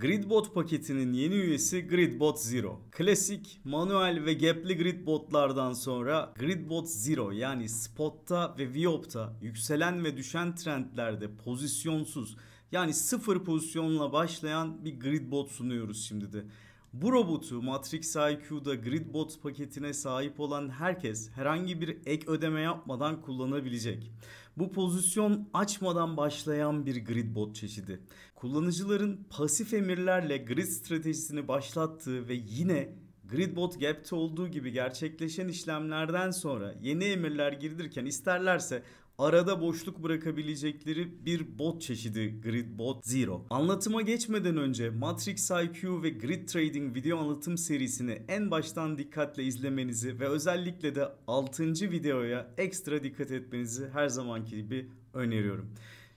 Gridbot paketinin yeni üyesi Gridbot Zero. Klasik, manuel ve gap'li gridbotlardan sonra Gridbot Zero yani spotta ve viopta yükselen ve düşen trendlerde pozisyonsuz yani sıfır pozisyonla başlayan bir gridbot sunuyoruz şimdi de. Bu robotu Matrix IQ'da Gridbot paketine sahip olan herkes herhangi bir ek ödeme yapmadan kullanabilecek. Bu pozisyon açmadan başlayan bir grid bot çeşidi. Kullanıcıların pasif emirlerle grid stratejisini başlattığı ve yine Gridbot Gap'te olduğu gibi gerçekleşen işlemlerden sonra yeni emirler girilirken isterlerse arada boşluk bırakabilecekleri bir bot çeşidi Grid Bot Zero. Anlatıma geçmeden önce Matrix IQ ve Grid Trading video anlatım serisini en baştan dikkatle izlemenizi ve özellikle de 6. videoya ekstra dikkat etmenizi her zamanki gibi öneriyorum.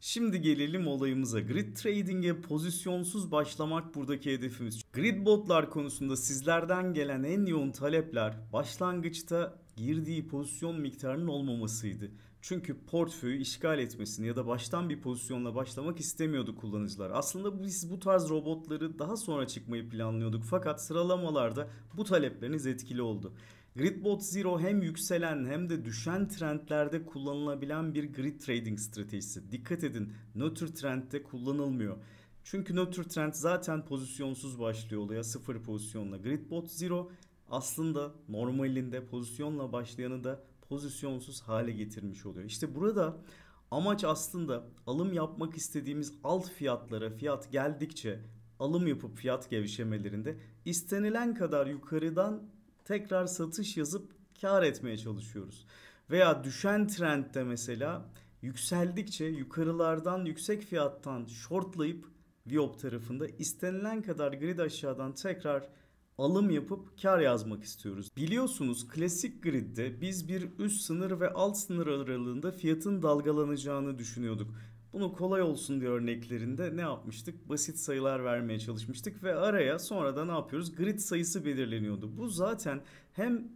Şimdi gelelim olayımıza. Grid trading'e pozisyonsuz başlamak buradaki hedefimiz. Grid botlar konusunda sizlerden gelen en yoğun talepler başlangıçta girdiği pozisyon miktarının olmamasıydı. Çünkü portföyü işgal etmesini ya da baştan bir pozisyonla başlamak istemiyordu kullanıcılar. Aslında biz bu tarz robotları daha sonra çıkmayı planlıyorduk fakat sıralamalarda bu talepleriniz etkili oldu. Gridbot Zero hem yükselen hem de düşen trendlerde kullanılabilen bir grid trading stratejisi. Dikkat edin nötr trendde kullanılmıyor. Çünkü nötr trend zaten pozisyonsuz başlıyor olaya sıfır pozisyonla. Gridbot Zero aslında normalinde pozisyonla başlayanı da pozisyonsuz hale getirmiş oluyor. İşte burada amaç aslında alım yapmak istediğimiz alt fiyatlara fiyat geldikçe alım yapıp fiyat gevşemelerinde istenilen kadar yukarıdan tekrar satış yazıp kar etmeye çalışıyoruz. Veya düşen trendde mesela yükseldikçe yukarılardan yüksek fiyattan shortlayıp Viop tarafında istenilen kadar grid aşağıdan tekrar alım yapıp kar yazmak istiyoruz. Biliyorsunuz klasik gridde biz bir üst sınır ve alt sınır aralığında fiyatın dalgalanacağını düşünüyorduk. Bunu kolay olsun diye örneklerinde ne yapmıştık? Basit sayılar vermeye çalışmıştık ve araya sonra da ne yapıyoruz? Grid sayısı belirleniyordu. Bu zaten hem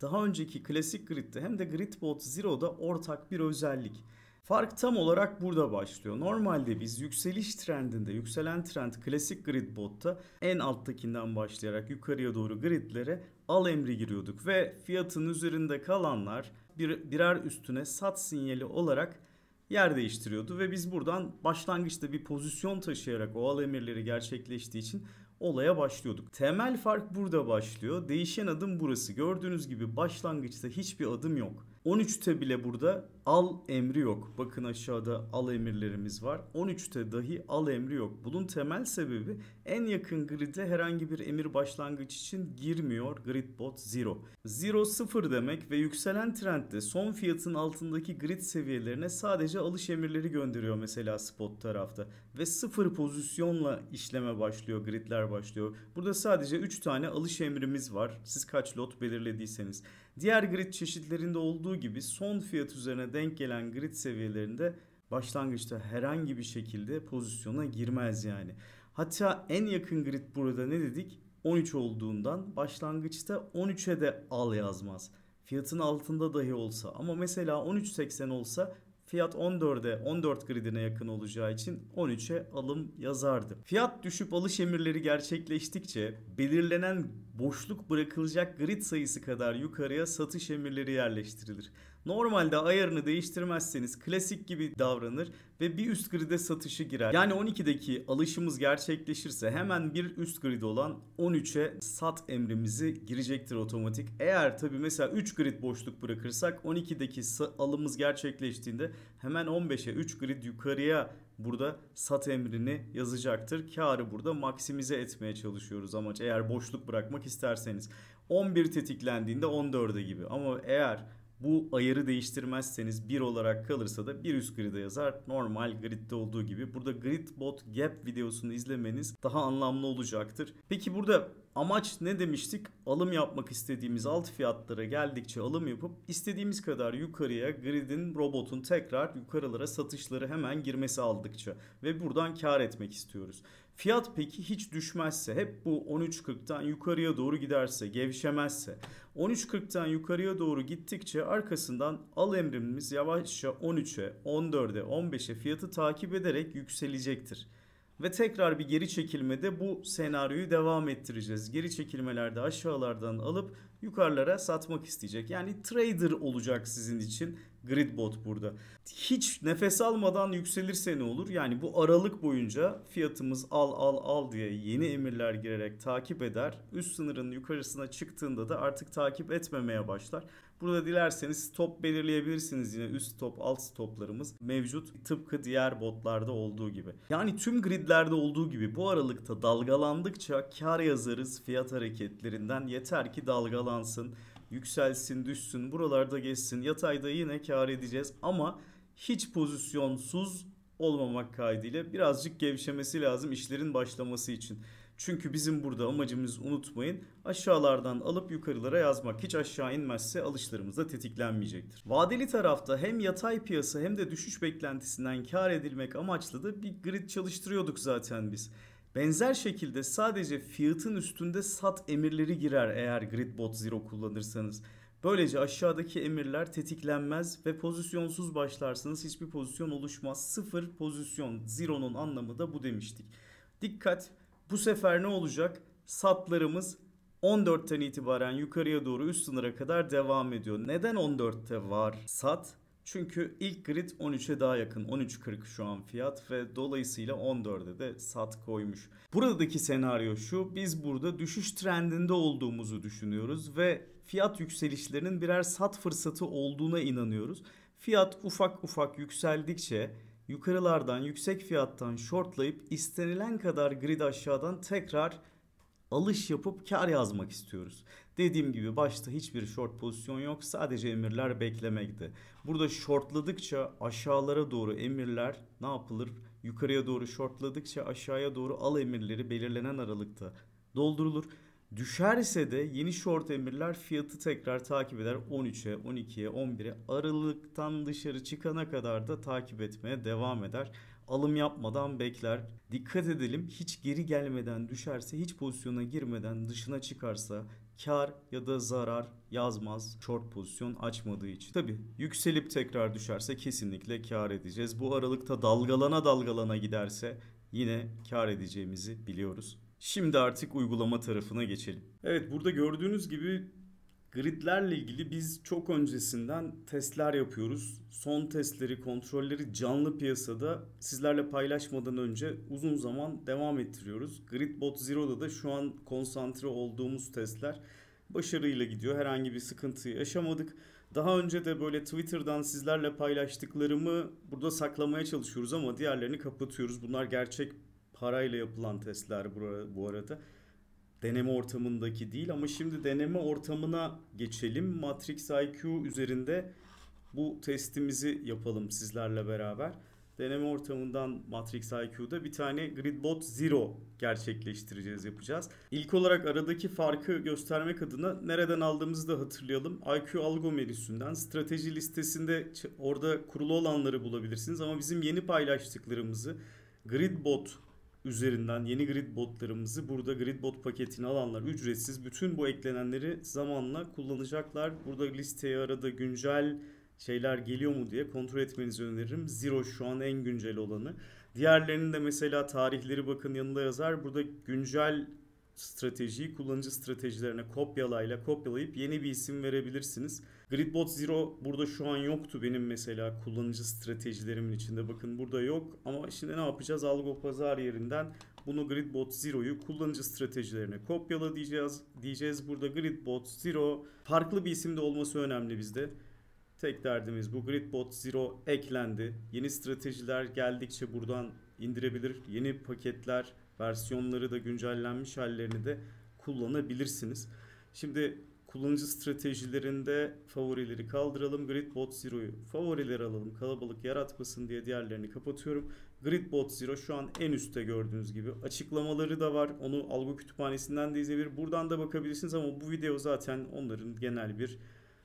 daha önceki klasik gridde hem de gridbot zero'da ortak bir özellik. Fark tam olarak burada başlıyor. Normalde biz yükseliş trendinde, yükselen trend klasik grid botta en alttakinden başlayarak yukarıya doğru gridlere al emri giriyorduk ve fiyatın üzerinde kalanlar bir, birer üstüne sat sinyali olarak yer değiştiriyordu ve biz buradan başlangıçta bir pozisyon taşıyarak o al emirleri gerçekleştiği için olaya başlıyorduk. Temel fark burada başlıyor. Değişen adım burası. Gördüğünüz gibi başlangıçta hiçbir adım yok. 13'te bile burada al emri yok. Bakın aşağıda al emirlerimiz var. 13'te dahi al emri yok. Bunun temel sebebi en yakın grid'e herhangi bir emir başlangıç için girmiyor gridbot 0. 0 0 demek ve yükselen trendde son fiyatın altındaki grid seviyelerine sadece alış emirleri gönderiyor mesela spot tarafta. Ve 0 pozisyonla işleme başlıyor, gridler başlıyor. Burada sadece 3 tane alış emrimiz var. Siz kaç lot belirlediyseniz. Diğer grid çeşitlerinde olduğu gibi son fiyat üzerine denk gelen grid seviyelerinde başlangıçta herhangi bir şekilde pozisyona girmez yani. Hatta en yakın grid burada ne dedik? 13 olduğundan başlangıçta 13'e de al yazmaz. Fiyatın altında dahi olsa ama mesela 13.80 olsa Fiyat 14'e 14 gridine yakın olacağı için 13'e alım yazardı. Fiyat düşüp alış emirleri gerçekleştikçe belirlenen boşluk bırakılacak grid sayısı kadar yukarıya satış emirleri yerleştirilir. Normalde ayarını değiştirmezseniz klasik gibi davranır ve bir üst gride satışı girer. Yani 12'deki alışımız gerçekleşirse hemen bir üst grid olan 13'e sat emrimizi girecektir otomatik. Eğer tabi mesela 3 grid boşluk bırakırsak 12'deki alımız gerçekleştiğinde hemen 15'e 3 grid yukarıya burada sat emrini yazacaktır. Karı burada maksimize etmeye çalışıyoruz amaç eğer boşluk bırakmak isterseniz. 11 tetiklendiğinde 14'e gibi ama eğer bu ayarı değiştirmezseniz bir olarak kalırsa da bir üst grid'e yazar. Normal grid'de olduğu gibi. Burada grid bot gap videosunu izlemeniz daha anlamlı olacaktır. Peki burada amaç ne demiştik? Alım yapmak istediğimiz alt fiyatlara geldikçe alım yapıp istediğimiz kadar yukarıya grid'in robotun tekrar yukarılara satışları hemen girmesi aldıkça ve buradan kar etmek istiyoruz. Fiyat peki hiç düşmezse hep bu 13.40'tan yukarıya doğru giderse gevşemezse 13.40'tan yukarıya doğru gittikçe arkasından al emrimiz yavaşça 13'e 14'e 15'e fiyatı takip ederek yükselecektir. Ve tekrar bir geri çekilmede bu senaryoyu devam ettireceğiz. Geri çekilmelerde aşağılardan alıp yukarılara satmak isteyecek. Yani trader olacak sizin için Gridbot burada. Hiç nefes almadan yükselirse ne olur? Yani bu aralık boyunca fiyatımız al al al diye yeni emirler girerek takip eder. Üst sınırın yukarısına çıktığında da artık takip etmemeye başlar. Burada dilerseniz stop belirleyebilirsiniz yine üst stop alt stoplarımız mevcut tıpkı diğer botlarda olduğu gibi. Yani tüm gridlerde olduğu gibi bu aralıkta dalgalandıkça kar yazarız fiyat hareketlerinden yeter ki dalgalansın yükselsin, düşsün, buralarda geçsin. Yatayda yine kar edeceğiz ama hiç pozisyonsuz olmamak kaydıyla birazcık gevşemesi lazım işlerin başlaması için. Çünkü bizim burada amacımız unutmayın aşağılardan alıp yukarılara yazmak. Hiç aşağı inmezse alışlarımız da tetiklenmeyecektir. Vadeli tarafta hem yatay piyasa hem de düşüş beklentisinden kar edilmek amaçlı da bir grid çalıştırıyorduk zaten biz. Benzer şekilde sadece fiyatın üstünde sat emirleri girer eğer gridbot zero kullanırsanız. Böylece aşağıdaki emirler tetiklenmez ve pozisyonsuz başlarsanız hiçbir pozisyon oluşmaz. Sıfır pozisyon zero'nun anlamı da bu demiştik. Dikkat bu sefer ne olacak? Satlarımız 14'ten itibaren yukarıya doğru üst sınıra kadar devam ediyor. Neden 14'te var sat? Çünkü ilk grid 13'e daha yakın. 13.40 şu an fiyat ve dolayısıyla 14'e de sat koymuş. Buradaki senaryo şu. Biz burada düşüş trendinde olduğumuzu düşünüyoruz ve fiyat yükselişlerinin birer sat fırsatı olduğuna inanıyoruz. Fiyat ufak ufak yükseldikçe yukarılardan yüksek fiyattan shortlayıp istenilen kadar grid aşağıdan tekrar alış yapıp kar yazmak istiyoruz. Dediğim gibi başta hiçbir short pozisyon yok. Sadece emirler beklemekte. Burada shortladıkça aşağılara doğru emirler ne yapılır? Yukarıya doğru shortladıkça aşağıya doğru al emirleri belirlenen aralıkta doldurulur. Düşerse de yeni short emirler fiyatı tekrar takip eder. 13'e, 12'ye, 11'e aralıktan dışarı çıkana kadar da takip etmeye devam eder alım yapmadan bekler. Dikkat edelim hiç geri gelmeden düşerse hiç pozisyona girmeden dışına çıkarsa kar ya da zarar yazmaz short pozisyon açmadığı için. Tabi yükselip tekrar düşerse kesinlikle kar edeceğiz. Bu aralıkta dalgalana dalgalana giderse yine kar edeceğimizi biliyoruz. Şimdi artık uygulama tarafına geçelim. Evet burada gördüğünüz gibi Gridlerle ilgili biz çok öncesinden testler yapıyoruz. Son testleri, kontrolleri canlı piyasada sizlerle paylaşmadan önce uzun zaman devam ettiriyoruz. Gridbot Zero'da da şu an konsantre olduğumuz testler başarıyla gidiyor. Herhangi bir sıkıntı yaşamadık. Daha önce de böyle Twitter'dan sizlerle paylaştıklarımı burada saklamaya çalışıyoruz ama diğerlerini kapatıyoruz. Bunlar gerçek parayla yapılan testler bu arada deneme ortamındaki değil ama şimdi deneme ortamına geçelim. Matrix IQ üzerinde bu testimizi yapalım sizlerle beraber. Deneme ortamından Matrix IQ'da bir tane Gridbot Zero gerçekleştireceğiz, yapacağız. İlk olarak aradaki farkı göstermek adına nereden aldığımızı da hatırlayalım. IQ Algo menüsünden strateji listesinde orada kurulu olanları bulabilirsiniz ama bizim yeni paylaştıklarımızı Gridbot üzerinden yeni grid botlarımızı burada grid bot paketini alanlar ücretsiz. Bütün bu eklenenleri zamanla kullanacaklar. Burada listeye arada güncel şeyler geliyor mu diye kontrol etmenizi öneririm. Zero şu an en güncel olanı. Diğerlerinin de mesela tarihleri bakın yanında yazar. Burada güncel stratejiyi kullanıcı stratejilerine kopyalayla kopyalayıp yeni bir isim verebilirsiniz. Gridbot Zero burada şu an yoktu benim mesela kullanıcı stratejilerimin içinde. Bakın burada yok ama şimdi ne yapacağız? Algo pazar yerinden bunu Gridbot Zero'yu kullanıcı stratejilerine kopyala diyeceğiz. Diyeceğiz burada Gridbot Zero farklı bir isimde olması önemli bizde. Tek derdimiz bu Gridbot Zero eklendi. Yeni stratejiler geldikçe buradan indirebilir. Yeni paketler, versiyonları da güncellenmiş hallerini de kullanabilirsiniz. Şimdi Kullanıcı stratejilerinde favorileri kaldıralım. Gridbot Zero'yu favorileri alalım. Kalabalık yaratmasın diye diğerlerini kapatıyorum. Gridbot Zero şu an en üstte gördüğünüz gibi. Açıklamaları da var. Onu Algo kütüphanesinden de izleyebilir. Buradan da bakabilirsiniz ama bu video zaten onların genel bir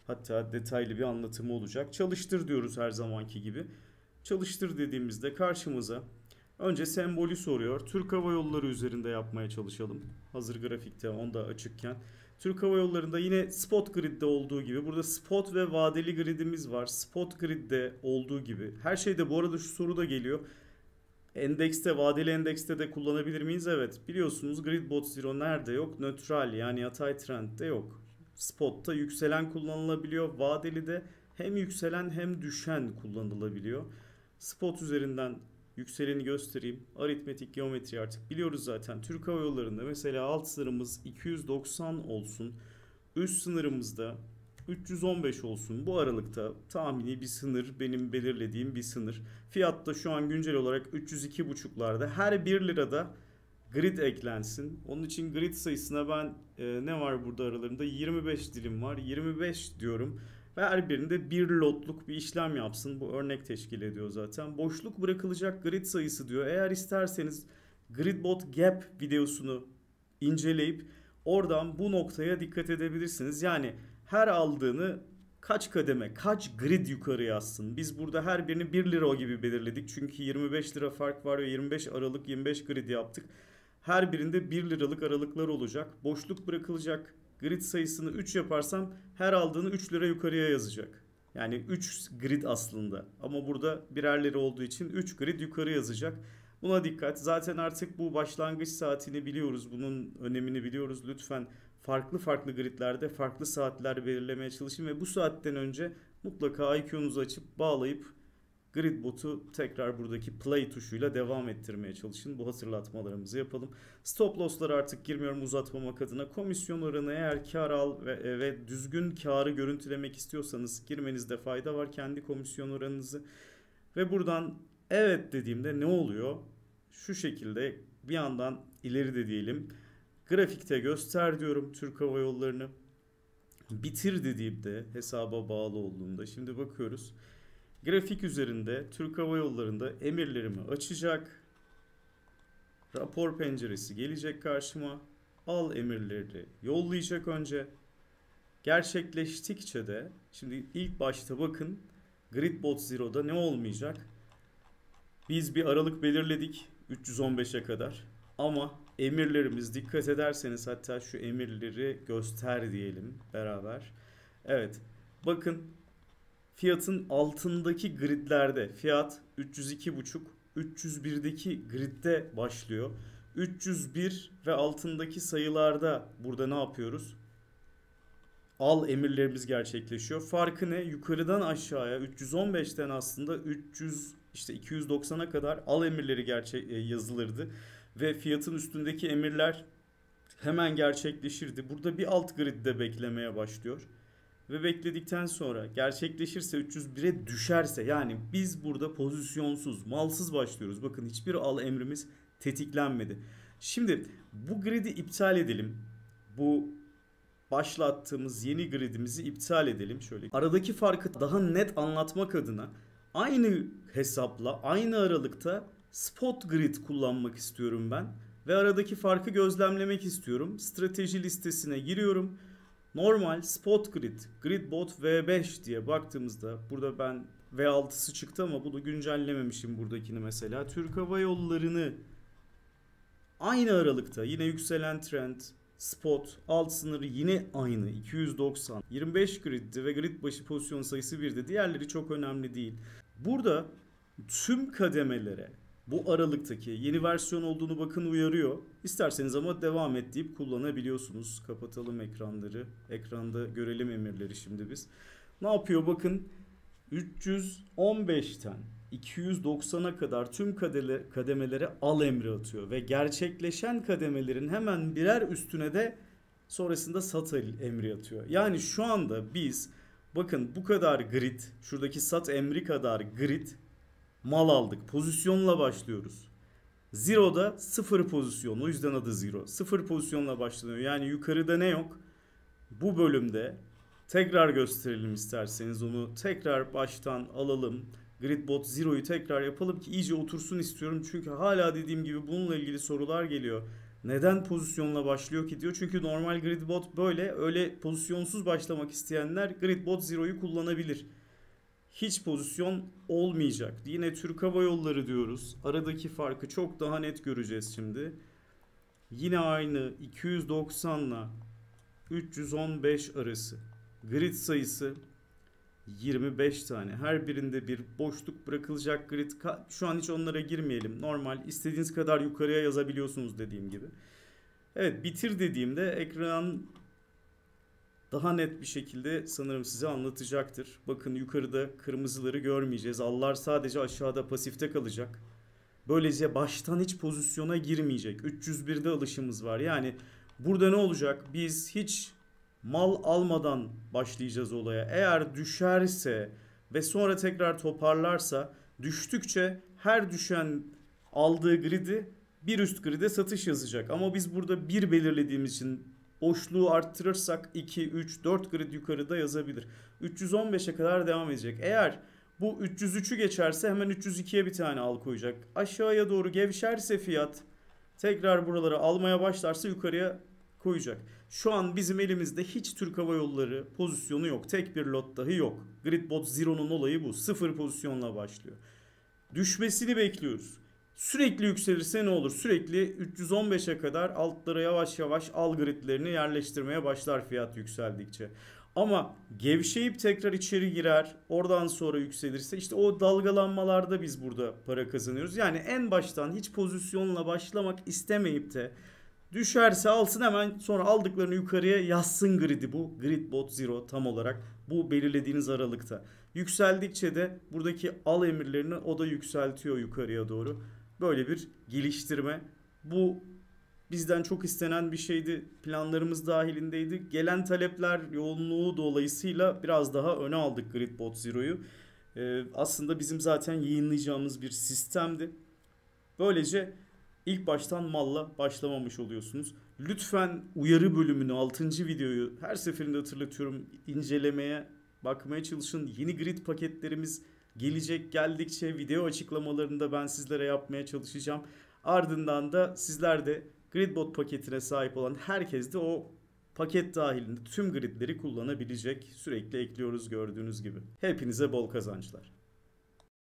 hatta detaylı bir anlatımı olacak. Çalıştır diyoruz her zamanki gibi. Çalıştır dediğimizde karşımıza Önce sembolü soruyor. Türk Hava Yolları üzerinde yapmaya çalışalım. Hazır grafikte onda açıkken. Türk Hava Yolları'nda yine spot gridde olduğu gibi burada spot ve vadeli gridimiz var. Spot gridde olduğu gibi. Her şeyde bu arada şu soru da geliyor. Endekste, vadeli endekste de kullanabilir miyiz? Evet. Biliyorsunuz Gridbot Zero nerede yok? Nötral yani yatay trendde yok. Spot'ta yükselen kullanılabiliyor. Vadeli de hem yükselen hem düşen kullanılabiliyor. Spot üzerinden yükseleni göstereyim. Aritmetik geometri artık biliyoruz zaten. Türk Hava Yolları'nda mesela alt sınırımız 290 olsun. Üst sınırımızda 315 olsun. Bu aralıkta tahmini bir sınır, benim belirlediğim bir sınır. Fiyat da şu an güncel olarak 302,5'larda. Her 1 lirada grid eklensin. Onun için grid sayısına ben e, ne var burada aralarında? 25 dilim var. 25 diyorum ve her birinde bir lotluk bir işlem yapsın. Bu örnek teşkil ediyor zaten. Boşluk bırakılacak grid sayısı diyor. Eğer isterseniz gridbot gap videosunu inceleyip oradan bu noktaya dikkat edebilirsiniz. Yani her aldığını kaç kademe, kaç grid yukarı yazsın. Biz burada her birini 1 lira gibi belirledik. Çünkü 25 lira fark var ve 25 aralık 25 grid yaptık. Her birinde 1 liralık aralıklar olacak. Boşluk bırakılacak grid sayısını 3 yaparsam her aldığını 3 lira yukarıya yazacak. Yani 3 grid aslında ama burada birerleri olduğu için 3 grid yukarı yazacak. Buna dikkat. Zaten artık bu başlangıç saatini biliyoruz. Bunun önemini biliyoruz. Lütfen farklı farklı gridlerde farklı saatler belirlemeye çalışın ve bu saatten önce mutlaka IQ'nuzu açıp bağlayıp Grid botu tekrar buradaki play tuşuyla devam ettirmeye çalışın. Bu hatırlatmalarımızı yapalım. Stop loss'lara artık girmiyorum uzatmamak adına. Komisyon oranı eğer kar al ve, e, ve düzgün karı görüntülemek istiyorsanız girmenizde fayda var. Kendi komisyon oranınızı ve buradan evet dediğimde ne oluyor? Şu şekilde bir yandan ileri de diyelim. Grafikte göster diyorum Türk Hava Yolları'nı. Bitir dediğimde hesaba bağlı olduğunda şimdi bakıyoruz. Grafik üzerinde Türk Hava Yolları'nda emirlerimi açacak. Rapor penceresi gelecek karşıma. Al emirleri yollayacak önce. Gerçekleştikçe de şimdi ilk başta bakın Gridbot Zero'da ne olmayacak? Biz bir aralık belirledik 315'e kadar. Ama emirlerimiz dikkat ederseniz hatta şu emirleri göster diyelim beraber. Evet bakın fiyatın altındaki gridlerde fiyat 302,5 301'deki gridde başlıyor. 301 ve altındaki sayılarda burada ne yapıyoruz? Al emirlerimiz gerçekleşiyor. Farkı ne? Yukarıdan aşağıya 315'ten aslında 300 işte 290'a kadar al emirleri gerçek e, yazılırdı ve fiyatın üstündeki emirler hemen gerçekleşirdi. Burada bir alt gridde beklemeye başlıyor ve bekledikten sonra gerçekleşirse 301'e düşerse yani biz burada pozisyonsuz, malsız başlıyoruz. Bakın hiçbir al emrimiz tetiklenmedi. Şimdi bu gridi iptal edelim. Bu başlattığımız yeni gridimizi iptal edelim şöyle. Aradaki farkı daha net anlatmak adına aynı hesapla aynı aralıkta spot grid kullanmak istiyorum ben ve aradaki farkı gözlemlemek istiyorum. Strateji listesine giriyorum. Normal spot grid, gridbot V5 diye baktığımızda burada ben V6'sı çıktı ama bunu güncellememişim buradakini mesela. Türk Hava Yolları'nı aynı aralıkta yine yükselen trend spot alt sınırı yine aynı 290 25 griddi ve grid başı pozisyon sayısı 1'di diğerleri çok önemli değil. Burada tüm kademelere bu aralıktaki yeni versiyon olduğunu bakın uyarıyor. İsterseniz ama devam et deyip kullanabiliyorsunuz. Kapatalım ekranları. Ekranda görelim emirleri şimdi biz. Ne yapıyor bakın 315'ten 290'a kadar tüm kademelere al emri atıyor ve gerçekleşen kademelerin hemen birer üstüne de sonrasında sat emri atıyor. Yani şu anda biz bakın bu kadar grid şuradaki sat emri kadar grid mal aldık. Pozisyonla başlıyoruz. Zero da sıfır pozisyon. O yüzden adı zero. Sıfır pozisyonla başlanıyor. Yani yukarıda ne yok? Bu bölümde tekrar gösterelim isterseniz onu. Tekrar baştan alalım. Gridbot Zero'yu tekrar yapalım ki iyice otursun istiyorum. Çünkü hala dediğim gibi bununla ilgili sorular geliyor. Neden pozisyonla başlıyor ki diyor. Çünkü normal Gridbot böyle. Öyle pozisyonsuz başlamak isteyenler Gridbot Zero'yu kullanabilir hiç pozisyon olmayacak. Yine Türk Hava Yolları diyoruz. Aradaki farkı çok daha net göreceğiz şimdi. Yine aynı 290 ile 315 arası. Grid sayısı 25 tane. Her birinde bir boşluk bırakılacak grid. Şu an hiç onlara girmeyelim. Normal istediğiniz kadar yukarıya yazabiliyorsunuz dediğim gibi. Evet bitir dediğimde ekran daha net bir şekilde sanırım size anlatacaktır. Bakın yukarıda kırmızıları görmeyeceğiz. Allar sadece aşağıda pasifte kalacak. Böylece baştan hiç pozisyona girmeyecek. 301'de alışımız var. Yani burada ne olacak? Biz hiç mal almadan başlayacağız olaya. Eğer düşerse ve sonra tekrar toparlarsa düştükçe her düşen aldığı gridi bir üst gride satış yazacak. Ama biz burada bir belirlediğimiz için boşluğu arttırırsak 2, 3, 4 grid yukarıda yazabilir. 315'e kadar devam edecek. Eğer bu 303'ü geçerse hemen 302'ye bir tane al koyacak. Aşağıya doğru gevşerse fiyat tekrar buraları almaya başlarsa yukarıya koyacak. Şu an bizim elimizde hiç Türk Hava Yolları pozisyonu yok. Tek bir lot dahi yok. Gridbot Zero'nun olayı bu. Sıfır pozisyonla başlıyor. Düşmesini bekliyoruz. Sürekli yükselirse ne olur? Sürekli 315'e kadar altlara yavaş yavaş al gridlerini yerleştirmeye başlar fiyat yükseldikçe. Ama gevşeyip tekrar içeri girer. Oradan sonra yükselirse işte o dalgalanmalarda biz burada para kazanıyoruz. Yani en baştan hiç pozisyonla başlamak istemeyip de düşerse alsın hemen sonra aldıklarını yukarıya yazsın gridi bu. Grid bot zero tam olarak bu belirlediğiniz aralıkta. Yükseldikçe de buradaki al emirlerini o da yükseltiyor yukarıya doğru böyle bir geliştirme. Bu bizden çok istenen bir şeydi. Planlarımız dahilindeydi. Gelen talepler yoğunluğu dolayısıyla biraz daha öne aldık Gridbot Zero'yu. Ee, aslında bizim zaten yayınlayacağımız bir sistemdi. Böylece ilk baştan malla başlamamış oluyorsunuz. Lütfen uyarı bölümünü 6. videoyu her seferinde hatırlatıyorum incelemeye bakmaya çalışın. Yeni grid paketlerimiz gelecek geldikçe video açıklamalarında ben sizlere yapmaya çalışacağım. Ardından da sizler de Gridbot paketine sahip olan herkes de o paket dahilinde tüm gridleri kullanabilecek. Sürekli ekliyoruz gördüğünüz gibi. Hepinize bol kazançlar.